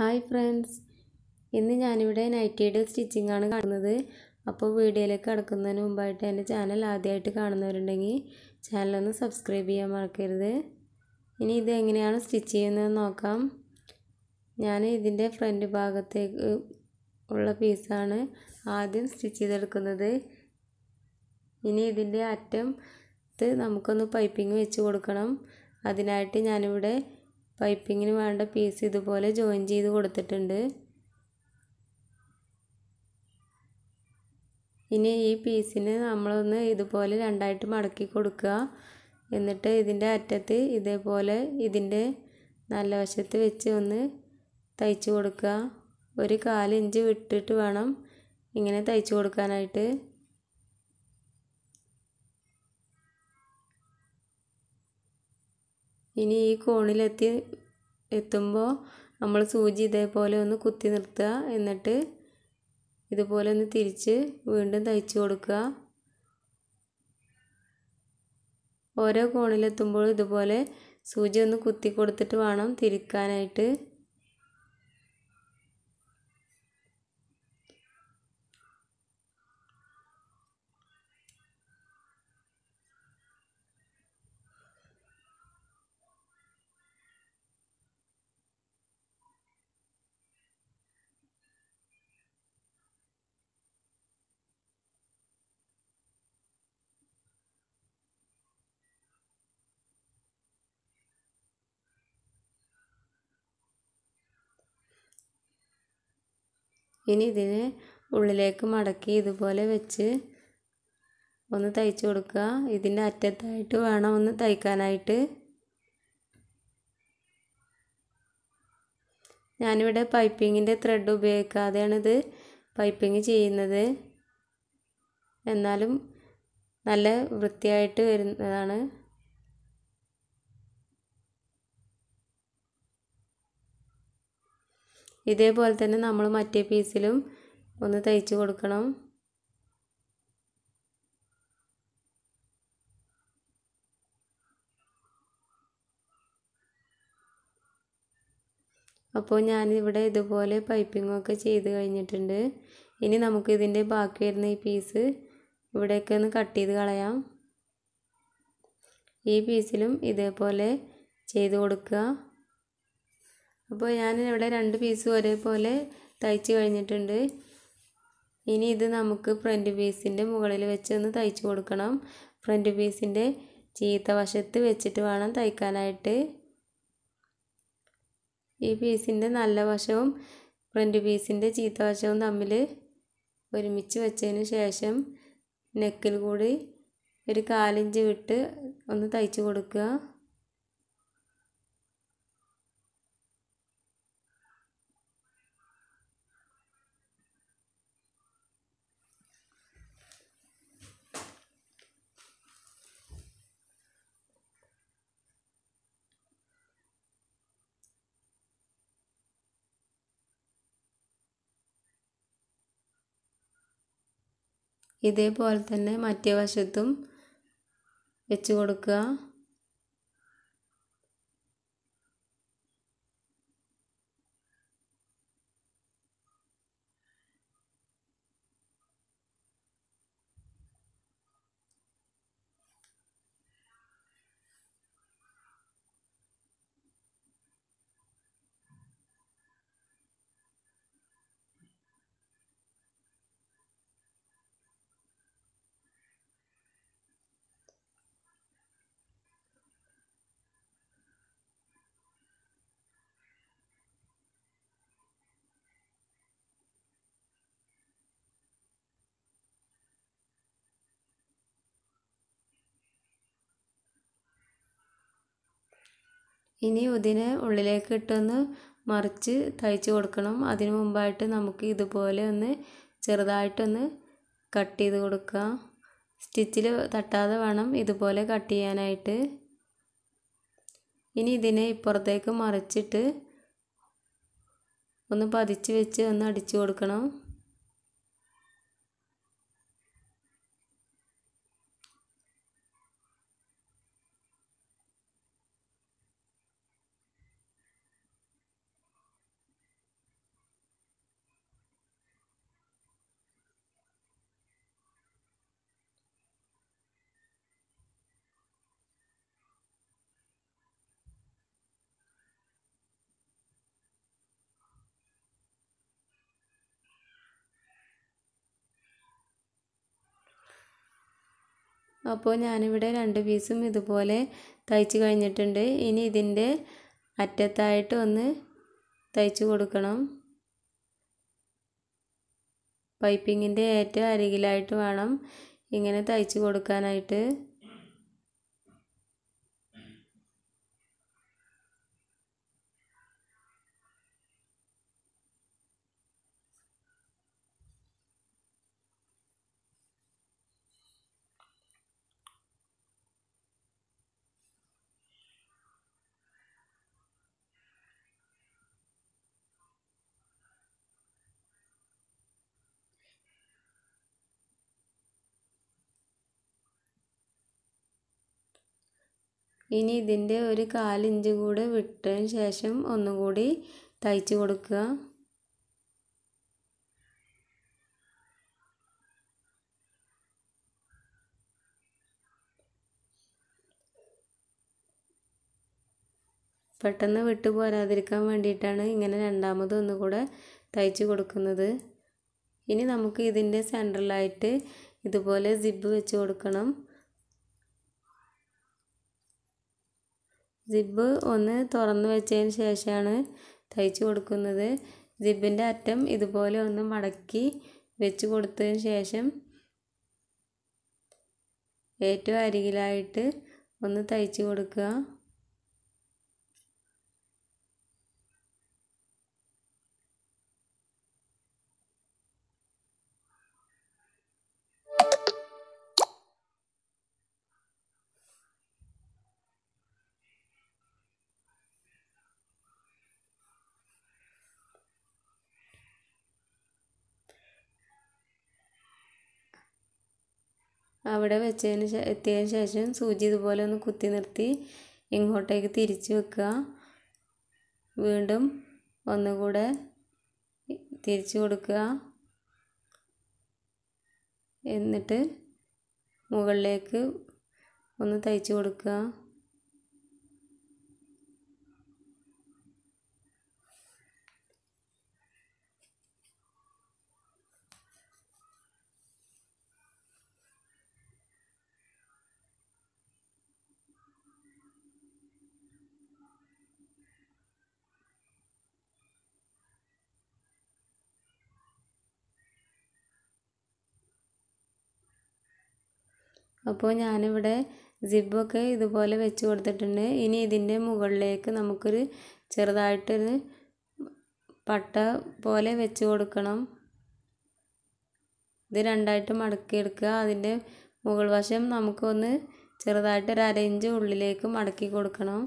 hi friends ഇന്ന് ഞാനിവിടെ നൈറ്റിയുടെ stitching ആണ് കാണുന്നത് അപ്പോൾ വീഡിയോയിലേക്ക് കടക്കുന്നതിന് മുമ്പായിട്ട് എൻ്റെ ചാനൽ ആദ്യമായിട്ട് കാണുന്നവരുണ്ടെങ്കിൽ ചാനലൊന്ന് സബ്സ്ക്രൈബ് ചെയ്യാൻ മറക്കരുത് ഇനി ഇത് എങ്ങനെയാണ് സ്റ്റിച്ച് ചെയ്യുന്നത് നോക്കാം ഞാൻ ഇതിൻ്റെ ഫ്രണ്ട് ഭാഗത്തേക്ക് ഉള്ള പീസാണ് ആദ്യം സ്റ്റിച്ച് ചെയ്തെടുക്കുന്നത് ഇനി ഇതിൻ്റെ അറ്റം നമുക്കൊന്ന് പൈപ്പിംഗ് വെച്ച് കൊടുക്കണം അതിനായിട്ട് ഞാനിവിടെ പൈപ്പിങ്ങിന് വേണ്ട പീസ് ഇതുപോലെ ജോയിൻ ചെയ്ത് കൊടുത്തിട്ടുണ്ട് ഇനി ഈ പീസിന് നമ്മളൊന്ന് ഇതുപോലെ രണ്ടായിട്ട് മടക്കി കൊടുക്കുക എന്നിട്ട് ഇതിൻ്റെ അറ്റത്ത് ഇതേപോലെ ഇതിൻ്റെ നല്ല വശത്ത് വെച്ച് ഒന്ന് തയ്ച്ച് കൊടുക്കുക ഒരു കാലിഞ്ച് വിട്ടിട്ട് വേണം ഇങ്ങനെ തയ്ച്ച് കൊടുക്കാനായിട്ട് ഇനി ഈ കോണിലെത്തി എത്തുമ്പോൾ നമ്മൾ സൂചി ഇതേപോലെ ഒന്ന് കുത്തി നിർത്തുക എന്നിട്ട് ഇതുപോലെ ഒന്ന് തിരിച്ച് വീണ്ടും തയ്ച്ചു കൊടുക്കുക ഓരോ കോണിലെത്തുമ്പോഴും ഇതുപോലെ സൂചി ഒന്ന് കുത്തി കൊടുത്തിട്ട് വേണം തിരിക്കാനായിട്ട് ഇനി ഇതിനെ ഉള്ളിലേക്ക് മടക്കി ഇതുപോലെ വെച്ച് ഒന്ന് തയ്ച്ചു കൊടുക്കുക ഇതിൻ്റെ അറ്റത്തായിട്ട് വേണം ഒന്ന് തയ്ക്കാനായിട്ട് ഞാനിവിടെ പൈപ്പിങ്ങിൻ്റെ ത്രെഡ് ഉപയോഗിക്കാതെയാണ് ഇത് പൈപ്പിങ് ചെയ്യുന്നത് എന്നാലും നല്ല വൃത്തിയായിട്ട് വരുന്നതാണ് ഇതേപോലെ തന്നെ നമ്മൾ മറ്റേ പീസിലും ഒന്ന് തയ്ച്ചു കൊടുക്കണം അപ്പോൾ ഞാനിവിടെ ഇതുപോലെ പൈപ്പിങ്ങൊക്കെ ചെയ്ത് കഴിഞ്ഞിട്ടുണ്ട് ഇനി നമുക്ക് ഇതിൻ്റെ ബാക്കി വരുന്ന ഈ പീസ് ഇവിടെയൊക്കെ ഒന്ന് കട്ട് ചെയ്ത് കളയാം ഈ പീസിലും ഇതേപോലെ ചെയ്ത് കൊടുക്കുക അപ്പോൾ ഞാൻ ഇവിടെ രണ്ട് പീസും ഒരേപോലെ തയ്ച്ച് കഴിഞ്ഞിട്ടുണ്ട് ഇനി ഇത് നമുക്ക് ഫ്രണ്ട് പീസിൻ്റെ മുകളിൽ വെച്ച് ഒന്ന് തയ്ച്ച് കൊടുക്കണം ഫ്രണ്ട് പീസിൻ്റെ ചീത്ത വശത്ത് വെച്ചിട്ട് വേണം തയ്ക്കാനായിട്ട് ഈ പീസിൻ്റെ നല്ല വശവും ഫ്രണ്ട് പീസിൻ്റെ ചീത്ത വശവും തമ്മിൽ ഒരുമിച്ച് വെച്ചതിന് ശേഷം നെക്കിൽ കൂടി ഒരു കാലിഞ്ച് വിട്ട് ഒന്ന് തയ്ച്ച് കൊടുക്കുക ഇതേപോലെ തന്നെ മറ്റേ വശത്തും വെച്ച് കൊടുക്കുക ഇനി ഇതിനെ ഉള്ളിലേക്ക് ഇട്ടൊന്ന് മറിച്ച് തയ്ച്ച് കൊടുക്കണം അതിന് മുമ്പായിട്ട് നമുക്ക് ഇതുപോലെ ഒന്ന് ചെറുതായിട്ടൊന്ന് കട്ട് ചെയ്ത് കൊടുക്കുക സ്റ്റിച്ചിൽ തട്ടാതെ വേണം ഇതുപോലെ കട്ട് ചെയ്യാനായിട്ട് ഇനി ഇതിനെ ഇപ്പുറത്തേക്ക് മറിച്ചിട്ട് ഒന്ന് പതിച്ച് വെച്ച് ഒന്ന് അടിച്ചു കൊടുക്കണം അപ്പോൾ ഞാനിവിടെ രണ്ട് പീസും ഇതുപോലെ തയ്ച്ച് കഴിഞ്ഞിട്ടുണ്ട് ഇനി ഇതിൻ്റെ അറ്റത്തായിട്ട് ഒന്ന് തയ്ച്ചു കൊടുക്കണം പൈപ്പിങ്ങിൻ്റെ ഏറ്റവും അരികിലായിട്ട് വേണം ഇങ്ങനെ തയ്ച്ചു കൊടുക്കാനായിട്ട് ഇനി ഇതിൻ്റെ ഒരു കാലിഞ്ച് കൂടെ വിട്ടതിന് ശേഷം ഒന്നുകൂടി തയ്ച്ചു കൊടുക്കുക പെട്ടെന്ന് വിട്ടു പോരാതിരിക്കാൻ വേണ്ടിയിട്ടാണ് ഇങ്ങനെ രണ്ടാമത് ഒന്നുകൂടെ തയ്ച്ചു കൊടുക്കുന്നത് ഇനി നമുക്ക് ഇതിൻ്റെ സെൻട്രലായിട്ട് ഇതുപോലെ സിബ് വെച്ച് കൊടുക്കണം സിബ്ബ് ഒന്ന് തുറന്ന് വെച്ചതിന് ശേഷമാണ് തയ്ച്ച് കൊടുക്കുന്നത് സിബ്ബിൻ്റെ അറ്റം ഇതുപോലെ ഒന്ന് മടക്കി വെച്ച് കൊടുത്തതിന് ശേഷം ഏറ്റവും അരികിലായിട്ട് ഒന്ന് തയ്ച്ച് കൊടുക്കുക അവിടെ വെച്ചതിന് എത്തിയതിന് ശേഷം സൂചി ഇതുപോലെ ഒന്ന് കുത്തി നിർത്തി ഇങ്ങോട്ടേക്ക് തിരിച്ച് വെക്കുക വീണ്ടും ഒന്നുകൂടെ തിരിച്ചു കൊടുക്കുക എന്നിട്ട് മുകളിലേക്ക് ഒന്ന് തയ്ച്ചു കൊടുക്കുക അപ്പോൾ ഞാനിവിടെ സിബ്ബൊക്കെ ഇതുപോലെ വെച്ച് കൊടുത്തിട്ടുണ്ട് ഇനി ഇതിൻ്റെ മുകളിലേക്ക് നമുക്കൊരു ചെറുതായിട്ടൊരു പട്ട പോലെ വെച്ച് കൊടുക്കണം ഇത് രണ്ടായിട്ട് മടക്കിയെടുക്കുക അതിൻ്റെ മുകൾ വശം നമുക്കൊന്ന് ചെറുതായിട്ട് ഒരു അരയിഞ്ച് ഉള്ളിലേക്ക് മടക്കി കൊടുക്കണം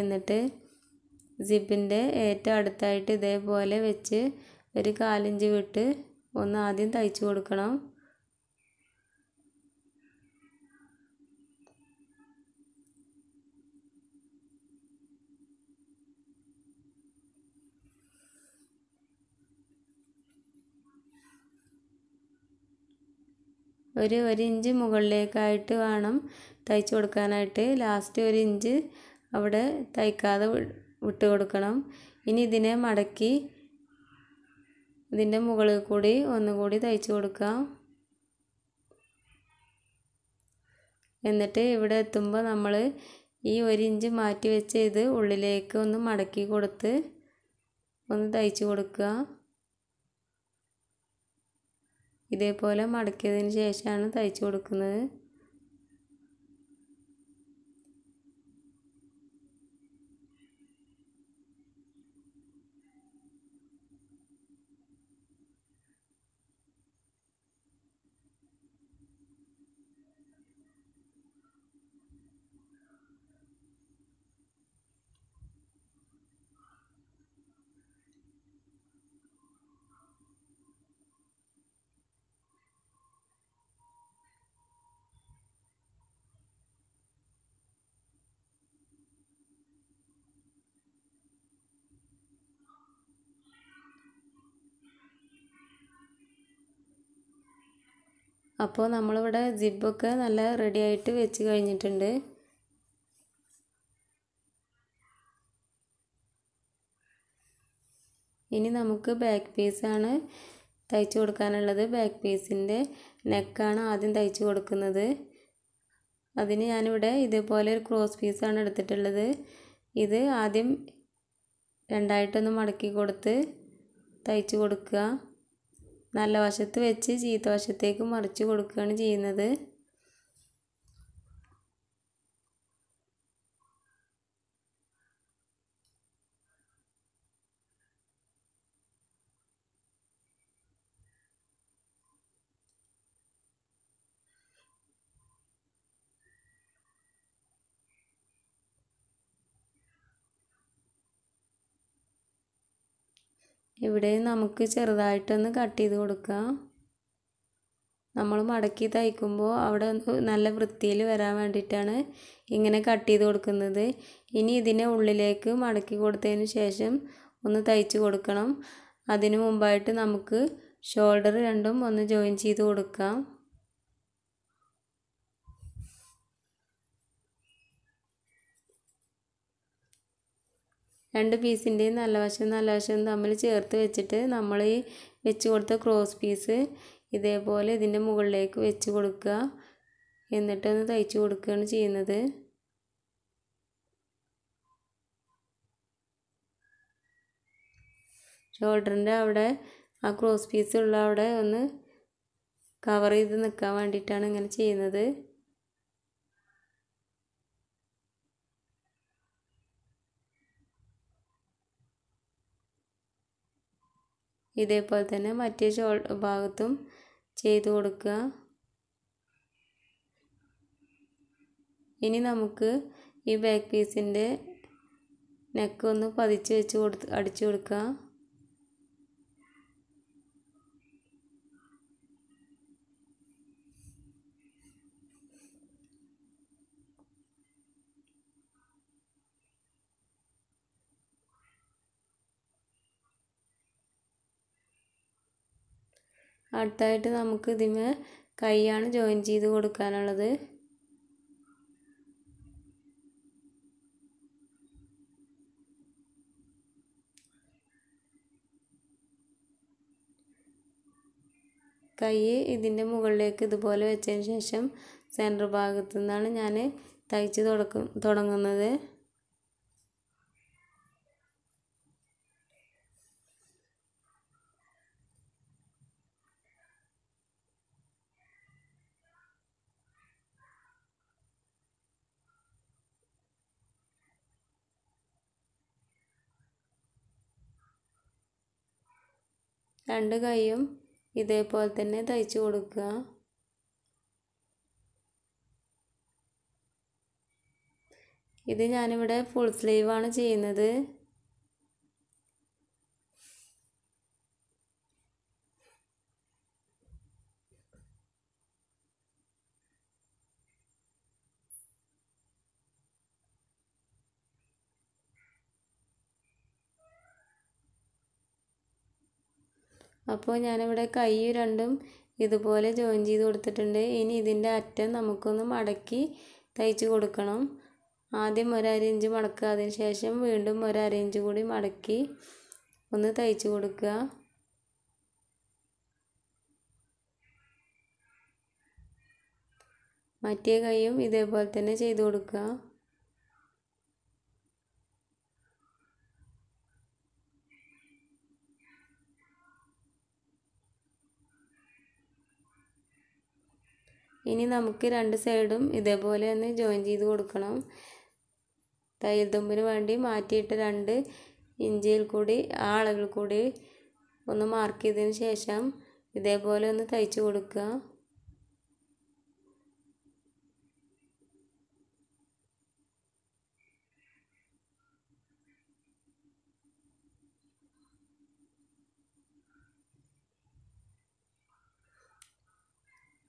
എന്നിട്ട് സിബിൻ്റെ ഏറ്റവും അടുത്തായിട്ട് ഇതേപോലെ വെച്ച് ഒരു കാലിഞ്ച് വിട്ട് ഒന്ന് ആദ്യം തയ്ച്ചു കൊടുക്കണം ഒരു ഒരു ഇഞ്ച് മുകളിലേക്കായിട്ട് വേണം തയ്ച്ചു കൊടുക്കാനായിട്ട് ലാസ്റ്റ് ഒരു ഇഞ്ച് അവിടെ തയ്ക്കാതെ വിട്ട് കൊടുക്കണം ഇനി ഇതിനെ മടക്കി ഇതിൻ്റെ മുകളിൽ കൂടി ഒന്നുകൂടി തയ്ച്ചു കൊടുക്കാം എന്നിട്ട് ഇവിടെ എത്തുമ്പോൾ നമ്മൾ ഈ ഒരു ഇഞ്ച് മാറ്റി വെച്ച് ഇത് ഉള്ളിലേക്ക് ഒന്ന് മടക്കി കൊടുത്ത് ഒന്ന് തയ്ച്ചു കൊടുക്കുക ഇതേപോലെ മടക്കിയതിന് ശേഷമാണ് തയ്ച്ചു കൊടുക്കുന്നത് അപ്പോൾ നമ്മളിവിടെ ജിബൊക്കെ നല്ല റെഡി ആയിട്ട് വെച്ച് കഴിഞ്ഞിട്ടുണ്ട് ഇനി നമുക്ക് ബാക്ക് പീസാണ് തയ്ച്ചു കൊടുക്കാനുള്ളത് ബാക്ക് പീസിൻ്റെ നെക്കാണ് ആദ്യം തയ്ച്ചു കൊടുക്കുന്നത് അതിന് ഞാനിവിടെ ഇതേപോലെ ഒരു ക്രോസ് പീസാണ് എടുത്തിട്ടുള്ളത് ഇത് ആദ്യം രണ്ടായിട്ടൊന്ന് മടക്കി കൊടുത്ത് തയ്ച്ചു കൊടുക്കുക നല്ല വശത്ത് വെച്ച് ചീത്ത വശത്തേക്ക് മറിച്ച് കൊടുക്കുകയാണ് ചെയ്യുന്നത് ഇവിടെ നമുക്ക് ചെറുതായിട്ടൊന്ന് കട്ട് ചെയ്ത് കൊടുക്കാം നമ്മൾ മടക്കി തയ്ക്കുമ്പോൾ അവിടെ നല്ല വൃത്തിയിൽ വരാൻ വേണ്ടിയിട്ടാണ് ഇങ്ങനെ കട്ട് ചെയ്ത് കൊടുക്കുന്നത് ഇനി ഇതിനെ ഉള്ളിലേക്ക് മടക്കി കൊടുത്തതിന് ശേഷം ഒന്ന് തയ്ച്ച് കൊടുക്കണം അതിനു മുമ്പായിട്ട് നമുക്ക് ഷോൾഡർ രണ്ടും ഒന്ന് ജോയിൻ ചെയ്ത് കൊടുക്കാം രണ്ട് പീസിൻ്റെയും നല്ല വശവും നല്ല വശവും തമ്മിൽ ചേർത്ത് വെച്ചിട്ട് നമ്മൾ ഈ വെച്ച് കൊടുത്ത ക്രോസ് പീസ് ഇതേപോലെ ഇതിൻ്റെ മുകളിലേക്ക് വെച്ച് കൊടുക്കുക എന്നിട്ടൊന്ന് തയ്ച്ച് കൊടുക്കുകയാണ് ചെയ്യുന്നത് ഷോൾഡറിൻ്റെ അവിടെ ആ ക്രോസ് പീസ് ഉള്ള അവിടെ ഒന്ന് കവർ ചെയ്ത് നിൽക്കാൻ വേണ്ടിയിട്ടാണ് ഇങ്ങനെ ചെയ്യുന്നത് ഇതേപോലെ തന്നെ മറ്റേ ഷോ ഭാഗത്തും ചെയ്ത് കൊടുക്കുക ഇനി നമുക്ക് ഈ ബാക്ക് പീസിൻ്റെ നെക്ക് ഒന്ന് പതിച്ച് വെച്ച് കൊടുത്ത് അടിച്ചു കൊടുക്കുക അടുത്തായിട്ട് നമുക്ക് ഇതിന് കൈയാണ് ജോയിൻ ചെയ്ത് കൊടുക്കാനുള്ളത് കൈ ഇതിൻ്റെ മുകളിലേക്ക് ഇതുപോലെ വെച്ചതിന് ശേഷം സെൻറ്റർ ഭാഗത്തു നിന്നാണ് ഞാൻ തയ്ച്ച് തുടക്കും തുടങ്ങുന്നത് രണ്ട് കൈയും ഇതേപോലെ തന്നെ തയ്ച്ചു കൊടുക്കുക ഇത് ഞാനിവിടെ ഫുൾ സ്ലീവാണ് ചെയ്യുന്നത് അപ്പോൾ ഞാനിവിടെ കൈ രണ്ടും ഇതുപോലെ ജോയിൻ ചെയ്ത് കൊടുത്തിട്ടുണ്ട് ഇനി ഇതിൻ്റെ അറ്റം നമുക്കൊന്ന് മടക്കി തയ്ച്ച് കൊടുക്കണം ആദ്യം ഇഞ്ച് മടക്കുക അതിന് ശേഷം വീണ്ടും ഇഞ്ച് കൂടി മടക്കി ഒന്ന് തയ്ച്ച് കൊടുക്കുക മറ്റേ കൈയും ഇതേപോലെ തന്നെ ചെയ്ത് കൊടുക്കുക ഇനി നമുക്ക് രണ്ട് സൈഡും ഇതേപോലെ ഒന്ന് ജോയിൻ ചെയ്ത് കൊടുക്കണം തയ്യൽ തുമ്പിന് വേണ്ടി മാറ്റിയിട്ട് രണ്ട് ഇഞ്ചിയിൽ കൂടി ആ അളവിൽ കൂടി ഒന്ന് മാർക്ക് ചെയ്തതിന് ശേഷം ഇതേപോലെ ഒന്ന് തയ്ച്ച് കൊടുക്കുക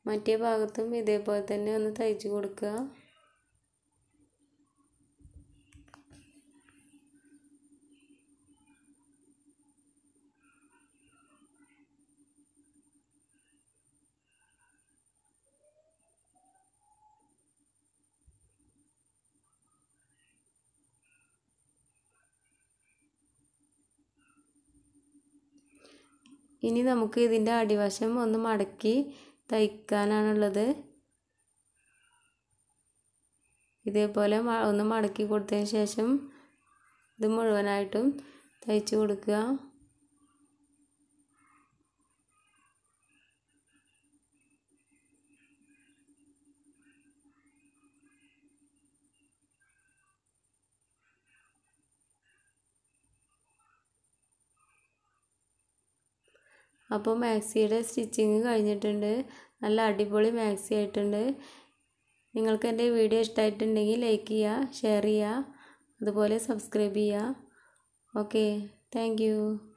മറ്റേ ഭാഗത്തും ഇതേപോലെ തന്നെ ഒന്ന് തയ്ച്ചു കൊടുക്കുക ഇനി നമുക്ക് ഇതിൻ്റെ അടിവശം ഒന്ന് മടക്കി തയ്ക്കാനാണുള്ളത് ഇതേപോലെ ഒന്ന് മടക്കി കൊടുത്തതിന് ശേഷം ഇത് മുഴുവനായിട്ടും തയ്ച്ചു കൊടുക്കുക അപ്പോൾ മാക്സിയുടെ സ്റ്റിച്ചിങ് കഴിഞ്ഞിട്ടുണ്ട് നല്ല അടിപൊളി മാക്സി ആയിട്ടുണ്ട് നിങ്ങൾക്ക് എൻ്റെ വീഡിയോ ഇഷ്ടമായിട്ടുണ്ടെങ്കിൽ ലൈക്ക് ചെയ്യുക ഷെയർ ചെയ്യുക അതുപോലെ സബ്സ്ക്രൈബ് ചെയ്യുക ഓക്കെ താങ്ക്